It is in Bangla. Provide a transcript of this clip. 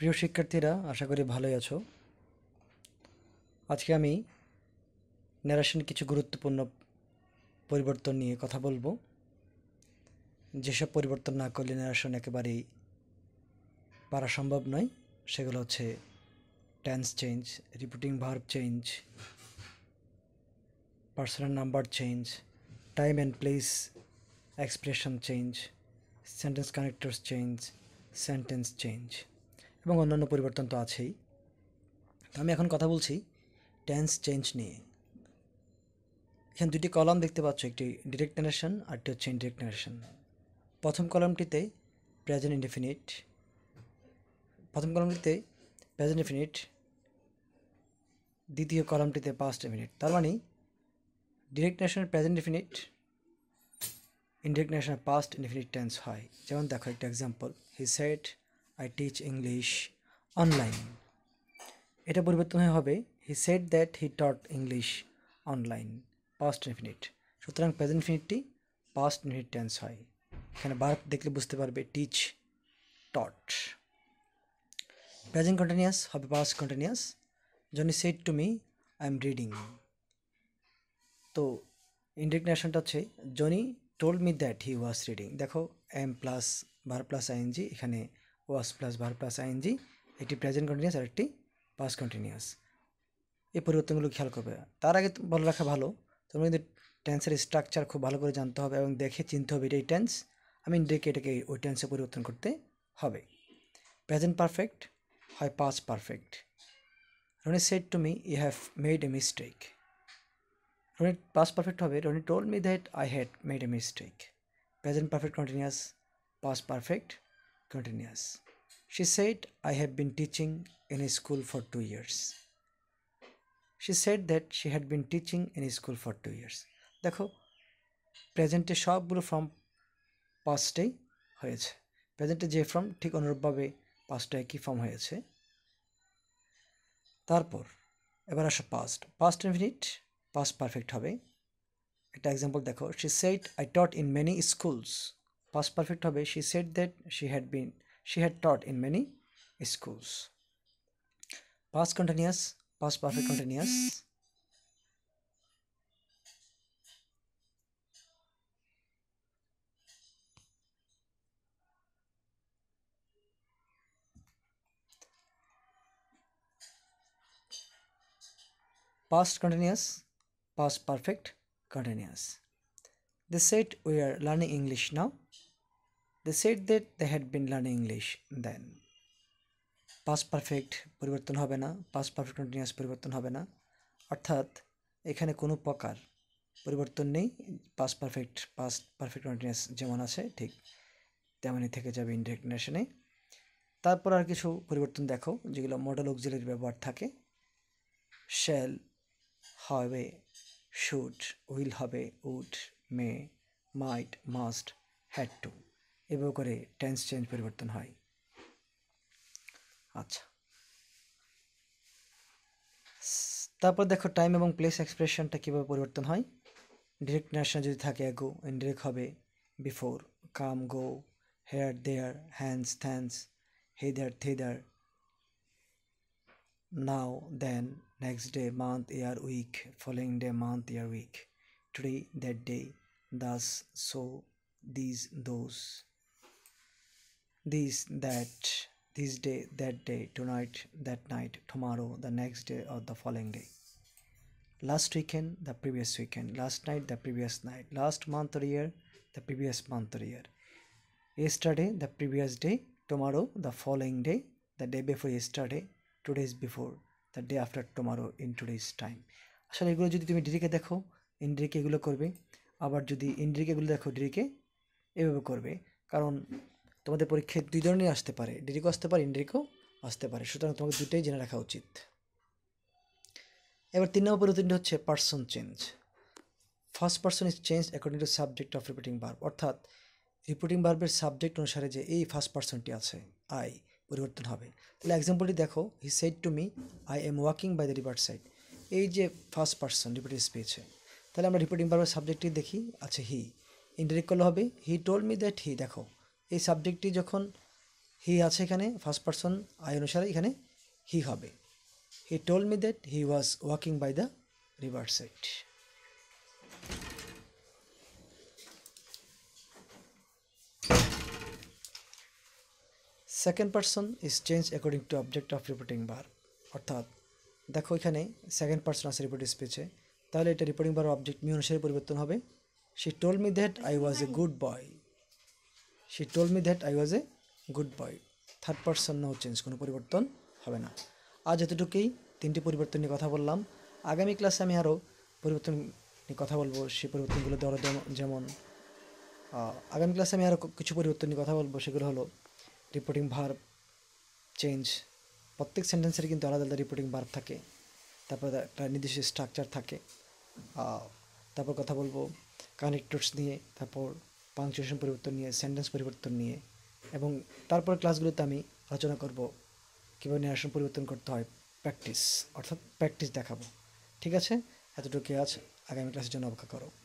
প্রিয় শিক্ষার্থীরা আশা করি ভালোই আছো আজকে আমি ন্যারেশন কিছু গুরুত্বপূর্ণ পরিবর্তন নিয়ে কথা বলবো যেসব পরিবর্তন না করলে ন্যারেশন একেবারেই পারা সম্ভব নয় সেগুলো হচ্ছে tense change repeating verb change personal number change time and place expression change sentence connectors change sentence change এবং অন্যান্য পরিবর্তন তো আছেই তো আমি এখন কথা বলছি টেন্স চেঞ্জ নিয়ে এখানে দুটি কলাম দেখতে পাচ্ছ একটি ডিরেক্ট নারেশন আরটি হচ্ছে ইনডিরেক্ট নারেশন প্রথম কলামটিতে প্রেজেন্ট ইনডিফিনিট প্রথম কলামটিতে প্রেজেন্ট ইনডিফিনিট দ্বিতীয় কলামটিতে পাস্ট ইনফিনিট তার মানে ডিরেক্ট নারেশনের প্রেজেন্ট ইনডিফিনিট ইনডিরেক্ট নারেশনের পাস্ট ইনফিনিট টেন্স হয় যেমন দেখো একটা example he said I teach English online এটা পরিবর্তন হয়ে হবে he said that he taught English online past infinite সুতরাং প্রেজেন্ট ইনফিনিটটি পাস্ট ইনফিনিট টেন্স হয় এখানে বার দেখলে বুঝতে পারবে টিচ টট প্রেজেন্ট কন্টিনিউয়াস হবে past continuous Johnny said to me I am reading তো ইন্ডিগনেশনটা হচ্ছে Johnny told me that he was reading দেখো এম প্লাস বার প্লাস আইএনজি এখানে was plus verb plus I N G একটি প্রেজেন্ট কন্টিনিউস আর একটি পাস কন্টিনিউয়াস এই পরিবর্তনগুলো খেয়াল করবে তার আগে বলে রাখা ভালো তুমি কিন্তু টেন্সের স্ট্রাকচার খুব ভালো করে জানতে হবে এবং দেখে চিনতে হবে এটাই টেন্স আমি ডেকে এটাকে ওই টেন্সে পরিবর্তন করতে হবে প্রেজেন্ট পারফেক্ট হয় past perfect Ronny said to me you have made a mistake Ronny past perfect হবে Ronny told me that I had made a mistake present perfect continuous past perfect continues. She said, I have been teaching in a school for two years. She said that she had been teaching in a school for two years. দেখো প্রেজেন্টে সবগুলো ফর্ম পাস্টেই হয়েছে প্রেজেন্টে যে ফর্ম ঠিক অনুরূপভাবে পাস্টটা একই ফর্ম হয়েছে তারপর এবার আসো past past infinite past perfect হবে একটা এক্সাম্পল দেখো she said I taught in many schools past perfect হবে she said that she had been she had taught in many schools past continuous past perfect continuous past continuous, past perfect continuous. They said we are learning English now. They said that they had been learning English then past perfect পরিবর্তন হবে না পাস পারফেক্ট কন্টিনিউয়াস পরিবর্তন হবে না অর্থাৎ এখানে কোনো প্রকার পরিবর্তন নেই past perfect past perfect continuous যেমন আছে ঠিক তেমনই থেকে যাবে ইনডাইরেক্ট নেশনে তারপর আর কিছু পরিবর্তন দেখো যেগুলো মডেল অক্সিলারি ব্যবহার থাকে শেল হবে শুট উইল হবে would may might must had to এভাবে করে টেন্স চেঞ্জ পরিবর্তন হয় আচ্ছা তারপর দেখো টাইম এবং প্লেস এক্সপ্রেশনটা কীভাবে পরিবর্তন হয় ডিরেক্ট ন্যাশনাল যদি থাকে গো ইনডিরেক্ট হবে before come go here there hence thence hither there now then next day month year week following day month year week today that day thus so these those this, that, this day, that day, tonight, that night, tomorrow, the next day, or the following day. Last weekend, the previous weekend. Last night, the previous night. Last month or year, the previous month or year. Yesterday, the previous day. Tomorrow, the following day. The day before yesterday. Two days before. The day after tomorrow in today's time আসলে এগুলো যদি তুমি ডিরিকে দেখো ইন্ডিরিকে এগুলো করবে আবার যদি ইন্ডিরিকে এগুলো দেখো ডিরিকে এভাবে করবে কারণ তোমাদের পরীক্ষায় দুই ধরনের আসতে পারে ডিরেক্টও আসতে পারে ইনডিরেক্টও আসতে পারে সুতরাং তোমাকে দুটাই জেনে রাখা উচিত এবার তিন নম্বর পরিবর্তনটি হচ্ছে person change first person is change according to subject of reporting verb অর্থাৎ রিপোর্টিং বার্বের সাবজেক্ট অনুসারে যে এই ফার্স্ট পার্সনটি আছে আই পরিবর্তন হবে তাহলে এক্সাম্পলটি দেখো he said to me I am walking by the river side এই যে ফার্স্ট পার্সন রিপোর্টিং স্পেছে তাহলে আমরা রিপোর্টিং বার্বের সাবজেক্টটি দেখি আছে হি ইনডিরেক্ট করলে হবে he told me that he দেখো এই সাবজেক্টটি যখন হি আছে এখানে ফার্স্ট পারসন আই অনুসারে এখানে হি হবে he told me that he was walking by the river side second person is change according to object of reporting বার অর্থাৎ দেখো এখানে সেকেন্ড পার্সন আছে রিপোর্টিং স্পিচে তাহলে এটা রিপোর্টিং বার অবজেক্ট মি অনুসারে পরিবর্তন হবে সে told me that I was a good boy she told me that I was a good boy third person no change কোনো পরিবর্তন হবে না আজ এতটুকুই তিনটি পরিবর্তন নিয়ে কথা বললাম আগামী ক্লাসে আমি আরও পরিবর্তন নিয়ে কথা বলবো সেই পরিবর্তনগুলো ধরো যেমন আগামী ক্লাসে আমি আরও কিছু পরিবর্তন নিয়ে কথা বলবো সেগুলো হলো রিপোর্টিং ভার্ব চেঞ্জ প্রত্যেক সেন্টেন্সের কিন্তু আলাদা আলাদা রিপোর্টিং বার থাকে তারপর একটা নির্দিষ্ট স্ট্রাকচার থাকে তারপর কথা বলবো কানেক্টরস নিয়ে তারপর পাংচুয়েশন পরিবর্তন নিয়ে সেন্টেন্স পরিবর্তন নিয়ে এবং তারপর ক্লাসগুলোতে আমি আলোচনা করব কীভাবে নিরাসন পরিবর্তন করতে হয় প্র্যাকটিস অর্থাৎ প্র্যাকটিস দেখাবো ঠিক আছে এতটুকু আজ আগামী ক্লাসের জন্য অপেক্ষা করো